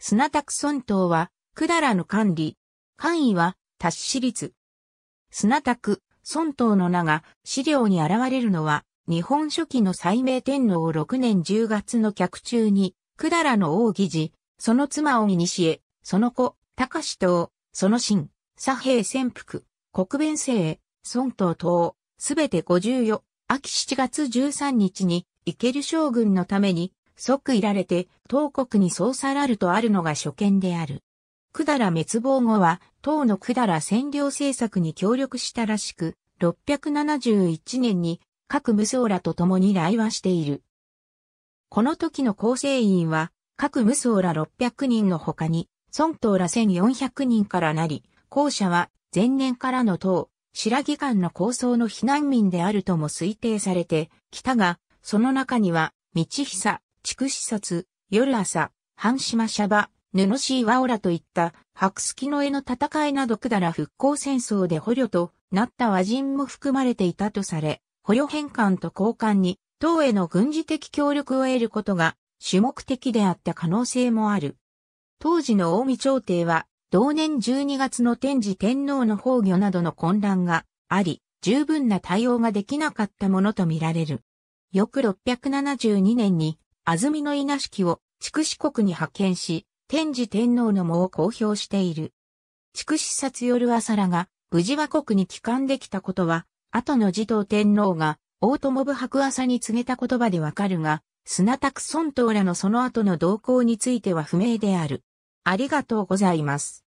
砂拓村島は、だらの管理。官位は、達市立。砂拓、村島の名が資料に現れるのは、日本初期の斉明天皇6年10月の客中に、だらの王義寺、その妻をにしえ、その子、高志島、その神、左平潜伏、国弁政、孫東等、すべて54、秋7月13日に、イケル将軍のために、即いられて、当国にそうさらるとあるのが初見である。だら滅亡後は、唐のだら占領政策に協力したらしく、671年に各無双らと共に来和している。この時の構成員は、各無双ら600人の他に、孫東ら1400人からなり、後者は前年からの党、白木間の構想の避難民であるとも推定されて、たが、その中には、道久、畜視察、夜朝、半島シャバ、布シーワオラといった白月の絵の戦いなどくだら復興戦争で捕虜となった和人も含まれていたとされ、捕虜返還と交換に、党への軍事的協力を得ることが主目的であった可能性もある。当時の近江朝廷は、同年12月の天智天皇の崩御などの混乱があり、十分な対応ができなかったものとみられる。翌672年に安曇野稲敷を筑紫国に派遣し、天智天皇の喪を公表している。筑紫殺夜朝らが、無事和国に帰還できたことは、後の持統天皇が、大友部白朝に告げた言葉でわかるが、砂拓孫東らのその後の動向については不明である。ありがとうございます。